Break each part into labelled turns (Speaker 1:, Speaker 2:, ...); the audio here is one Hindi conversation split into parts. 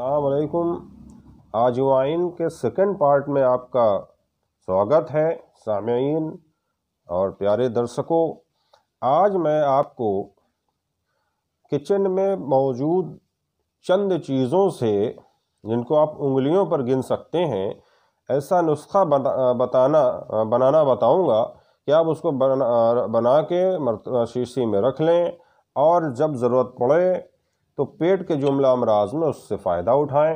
Speaker 1: अलकुम आजवाइन के सेकंड पार्ट में आपका स्वागत है सामयीन और प्यारे दर्शकों आज मैं आपको किचन में मौजूद चंद चीज़ों से जिनको आप उंगलियों पर गिन सकते हैं ऐसा नुस्खा बता, बताना बनाना बताऊंगा कि आप उसको बना बना के शीशी में रख लें और जब ज़रूरत पड़े तो पेट के जुमला अमराज में उससे फ़ायदा उठाएं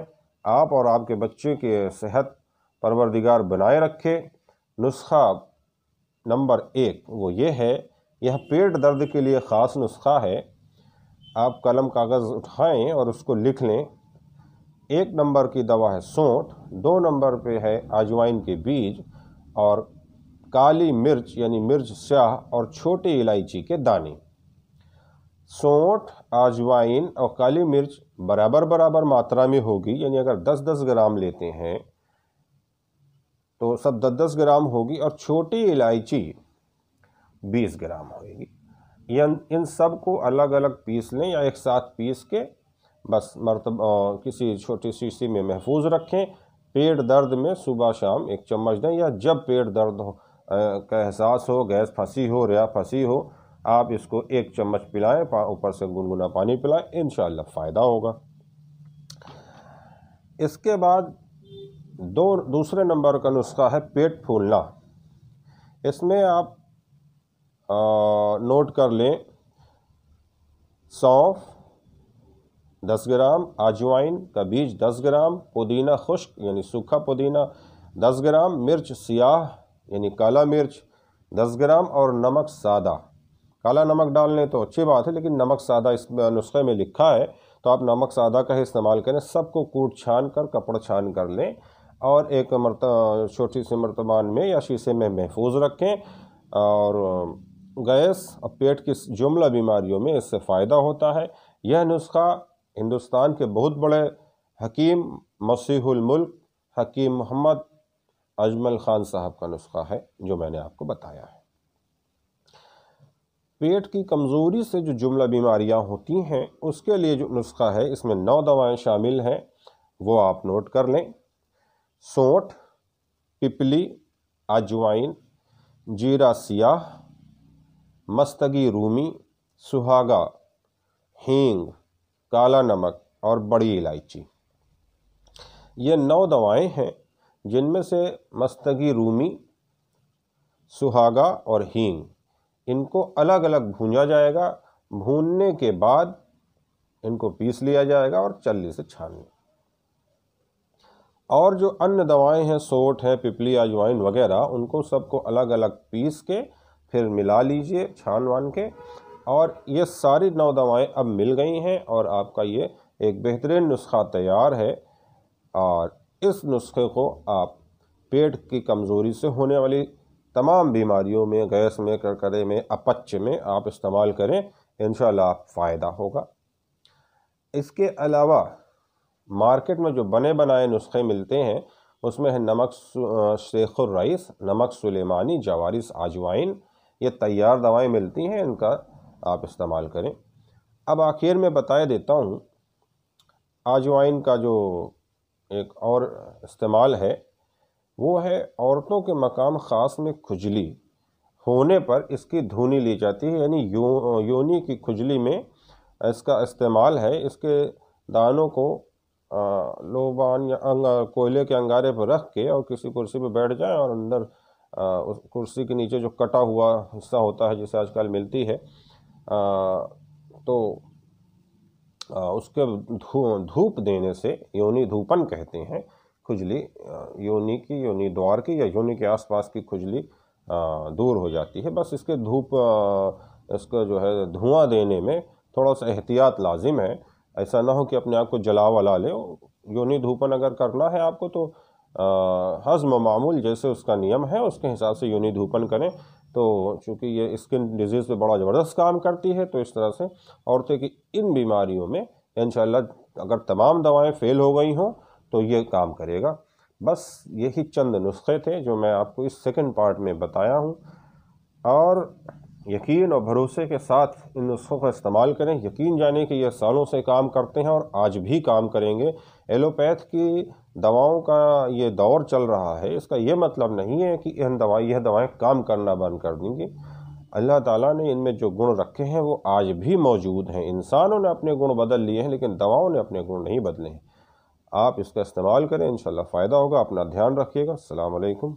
Speaker 1: आप और आपके बच्चे के सेहत परवरदिगार बनाए रखें नुस्खा नंबर एक वो ये है यह पेट दर्द के लिए ख़ास नुस्खा है आप कलम कागज़ उठाएं और उसको लिख लें एक नंबर की दवा है सोंठ दो नंबर पे है अजवाइन के बीज और काली मिर्च यानी मिर्च स्याह और छोटी इलायची के दाने सौठ अजवाइन और काली मिर्च बराबर बराबर मात्रा में होगी यानी अगर 10-10 ग्राम लेते हैं तो सब 10-10 ग्राम होगी और छोटी इलायची 20 ग्राम होगी इन इन सब को अलग अलग पीस लें या एक साथ पीस के बस मरतब किसी छोटी शीशी में महफूज रखें पेट दर्द में सुबह शाम एक चम्मच दें या जब पेट दर्द हो आ, का एहसास हो गैस फंसी हो रिया फंसी हो आप इसको एक चम्मच पिलाएं ऊपर से गुनगुना पानी पिलाएं इन फ़ायदा होगा इसके बाद दो दूसरे नंबर का नुस्खा है पेट फूलना इसमें आप आ, नोट कर लें सौंफ दस ग्राम अजवाइन का बीज दस ग्राम पुदीना खुश्क यानी सूखा पुदीना दस ग्राम मिर्च सियाह यानी काला मिर्च दस ग्राम और नमक सादा काला नमक डाल लें तो अच्छी बात है लेकिन नमक सादा इस नुस्खे में लिखा है तो आप नमक सादा का ही इस्तेमाल करें सबको कूट छान कर कपड़ छान कर लें और एक मरत छोटी सी मरतबान में या शीशे में महफूज रखें और गैस और पेट की जुमला बीमारियों में इससे फ़ायदा होता है यह नुस्खा हिंदुस्तान के बहुत बड़े हकीम मसीहुल मुल्क हकीम मोहम्मद अजमल ख़ान साहब का नुस्खा है जो मैंने आपको बताया है पेट की कमज़ोरी से जो जुमला बीमारियां होती हैं उसके लिए जो नुस्खा है इसमें नौ दवाएं शामिल हैं वो आप नोट कर लें सोंठ पिपली अजवाइन जीरा सियाह मस्तगी रूमी सुहागा हींग काला नमक और बड़ी इलायची ये नौ दवाएं हैं जिनमें से मस्तगी रूमी सुहागा और हींग इनको अलग अलग भूंजा जाएगा भूनने के बाद इनको पीस लिया जाएगा और चल्ली से छान लिया और जो अन्य दवाएं हैं सोट हैं पिपली अजवाइन वगैरह उनको सबको अलग अलग पीस के फिर मिला लीजिए छान वान के और ये सारी नौ दवाएँ अब मिल गई हैं और आपका ये एक बेहतरीन नुस्खा तैयार है और इस नुस्खे को आप पेट की कमज़ोरी से होने वाली तमाम बीमारियों में गैस में करकरे में अपच में आप इस्तेमाल करें इन फ़ायदा होगा इसके अलावा मार्केट में जो बने बनाए नुस्खे मिलते हैं उसमें है नमक शेखुर रईस नमक सुलेमानी जवारिस आजवाइन ये तैयार दवाएं मिलती हैं इनका आप इस्तेमाल करें अब आखिर में बताए देता हूँ आजवाइन का जो एक और इस्तेमाल है वो है औरतों के मकाम ख़ास में खुजली होने पर इसकी धुनी ली जाती है यानी यो, योनी की खुजली में इसका इस्तेमाल है इसके दानों को लोबान या अंग कोयले के अंगारे पर रख के और किसी कुर्सी पर बैठ जाए और अंदर आ, उस कुर्सी के नीचे जो कटा हुआ हिस्सा होता है जिसे आजकल मिलती है आ, तो आ, उसके धूप देने से योनी धूपन कहते हैं खुजली योनि की योनि द्वार की या योनि के आसपास की खुजली दूर हो जाती है बस इसके धूप इसका जो है धुआं देने में थोड़ा सा एहतियात लाजिम है ऐसा ना हो कि अपने आप को जला वला ले योनि धूपन अगर करना है आपको तो हज़म मामूल जैसे उसका नियम है उसके हिसाब से योनि धूपन करें तो चूँकि ये स्किन डिजीज़ पे बड़ा ज़बरदस्त काम करती है तो इस तरह से औरतें की इन बीमारियों में इन अगर तमाम दवाएं फ़ेल हो गई हों तो ये काम करेगा बस यही चंद नुस्खे थे जो मैं आपको इस सेकंड पार्ट में बताया हूँ और यकीन और भरोसे के साथ इन नुस्खों का इस्तेमाल करें यकीन जाने कि यह सालों से काम करते हैं और आज भी काम करेंगे एलोपैथ की दवाओं का ये दौर चल रहा है इसका ये मतलब नहीं है कि इन दवाई यह दवाएं काम करना बंद कर देंगी अल्लाह ताला ने इनमें जो गुण रखे हैं वो आज भी मौजूद हैं इंसानों ने अपने गुण बदल लिए हैं लेकिन दवाओं ने अपने गुण नहीं बदले हैं आप इसका इस्तेमाल करें इन फ़ायदा होगा अपना ध्यान रखिएगा अल्लाम